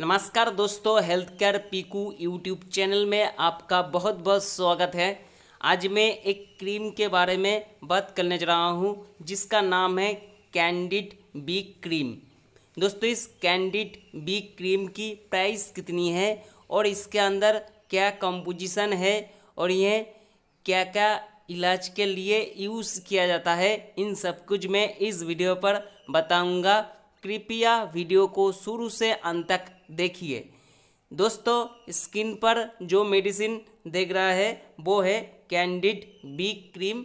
नमस्कार दोस्तों health care पीकू यूट्यूब चैनल में आपका बहुत बहुत स्वागत है आज मैं एक क्रीम के बारे में बात करने जा रहा हूँ जिसका नाम है कैंडिड बी क्रीम दोस्तों इस कैंडिड बी क्रीम की प्राइस कितनी है और इसके अंदर क्या कंपोजिशन है और यह क्या क्या इलाज के लिए यूज़ किया जाता है इन सब कुछ मैं इस वीडियो पर बताऊँगा कृपया वीडियो को शुरू से अंत तक देखिए दोस्तों स्किन पर जो मेडिसिन देख रहा है वो है कैंडिड बी क्रीम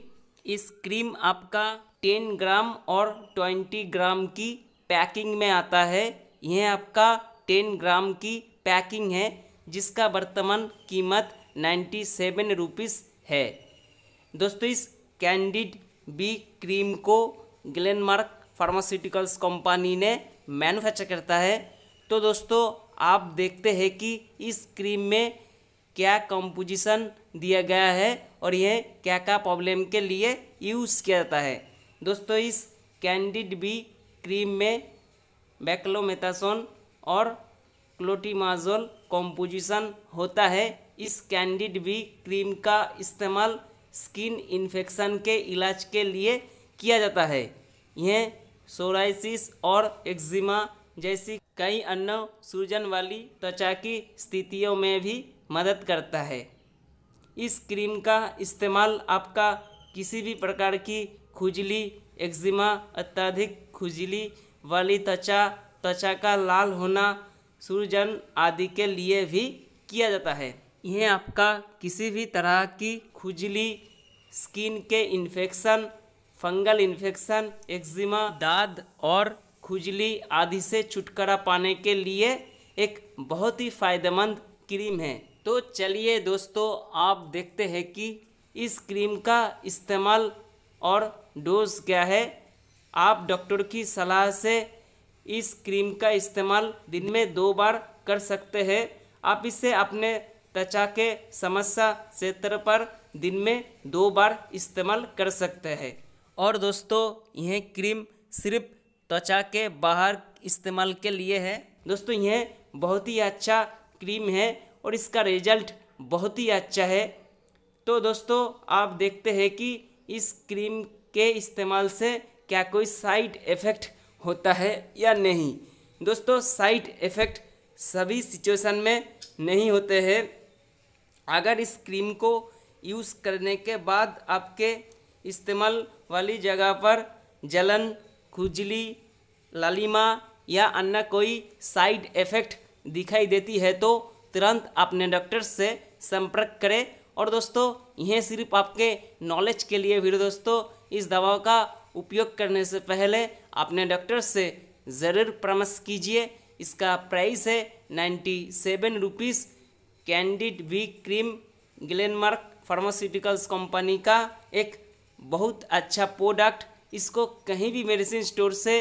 इस क्रीम आपका टेन ग्राम और ट्वेंटी ग्राम की पैकिंग में आता है यह आपका टेन ग्राम की पैकिंग है जिसका वर्तमान कीमत नाइन्टी सेवन रुपीज़ है दोस्तों इस कैंडिड बी क्रीम को ग्लेनमार्क फार्मास्यूटिकल्स कंपनी ने मैन्युफैक्चर करता है तो दोस्तों आप देखते हैं कि इस क्रीम में क्या कंपोजिशन दिया गया है और यह क्या क्या प्रॉब्लम के लिए यूज़ किया जाता है दोस्तों इस कैंडिड बी क्रीम में बैक्लोमेथासोन और क्लोटीमाजोल कॉम्पोजिशन होता है इस कैंडिड बी क्रीम का इस्तेमाल स्किन इन्फेक्शन के इलाज के लिए किया जाता है यह सोराइसिस और एक्जिमा जैसी कई अन्य सूजन वाली त्वचा की स्थितियों में भी मदद करता है इस क्रीम का इस्तेमाल आपका किसी भी प्रकार की खुजली एक्जिमा अत्यधिक खुजली वाली त्वचा त्वचा का लाल होना सूजन आदि के लिए भी किया जाता है यह आपका किसी भी तरह की खुजली स्किन के इन्फेक्शन फंगल इन्फेक्शन एक्जिमा दाद और खुजली आदि से छुटकारा पाने के लिए एक बहुत ही फायदेमंद क्रीम है तो चलिए दोस्तों आप देखते हैं कि इस क्रीम का इस्तेमाल और डोज क्या है आप डॉक्टर की सलाह से इस क्रीम का इस्तेमाल दिन में दो बार कर सकते हैं आप इसे अपने त्वचा के समस्या क्षेत्र पर दिन में दो बार इस्तेमाल कर सकते हैं और दोस्तों यह क्रीम सिर्फ त्वचा के बाहर इस्तेमाल के लिए है दोस्तों यह बहुत ही अच्छा क्रीम है और इसका रिजल्ट बहुत ही अच्छा है तो दोस्तों आप देखते हैं कि इस क्रीम के इस्तेमाल से क्या कोई साइड इफ़ेक्ट होता है या नहीं दोस्तों साइड इफ़ेक्ट सभी सिचुएशन में नहीं होते हैं अगर इस क्रीम को यूज़ करने के बाद आपके इस्तेमाल वाली जगह पर जलन खुजली लालिमा या अन्य कोई साइड इफेक्ट दिखाई देती है तो तुरंत अपने डॉक्टर से संपर्क करें और दोस्तों यह सिर्फ आपके नॉलेज के लिए भी दोस्तों इस दवा का उपयोग करने से पहले अपने डॉक्टर से ज़रूर परामर्श कीजिए इसका प्राइस है ninety seven rupees candid B cream Glenmark pharmaceuticals company का एक बहुत अच्छा प्रोडक्ट इसको कहीं भी मेडिसिन स्टोर से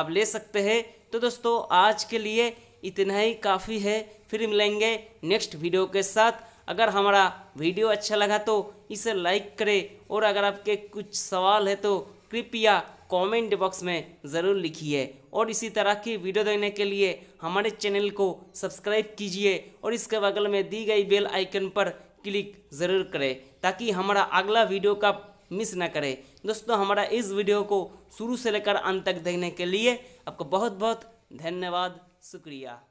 आप ले सकते हैं तो दोस्तों आज के लिए इतना ही काफ़ी है फिर मिलेंगे नेक्स्ट वीडियो के साथ अगर हमारा वीडियो अच्छा लगा तो इसे लाइक करें और अगर आपके कुछ सवाल है तो कृपया कमेंट बॉक्स में ज़रूर लिखिए और इसी तरह की वीडियो देने के लिए हमारे चैनल को सब्सक्राइब कीजिए और इसके बगल में दी गई बेल आइकन पर क्लिक ज़रूर करें ताकि हमारा अगला वीडियो का मिस ना करें दोस्तों हमारा इस वीडियो को शुरू से लेकर अंत तक देखने के लिए आपको बहुत बहुत धन्यवाद शुक्रिया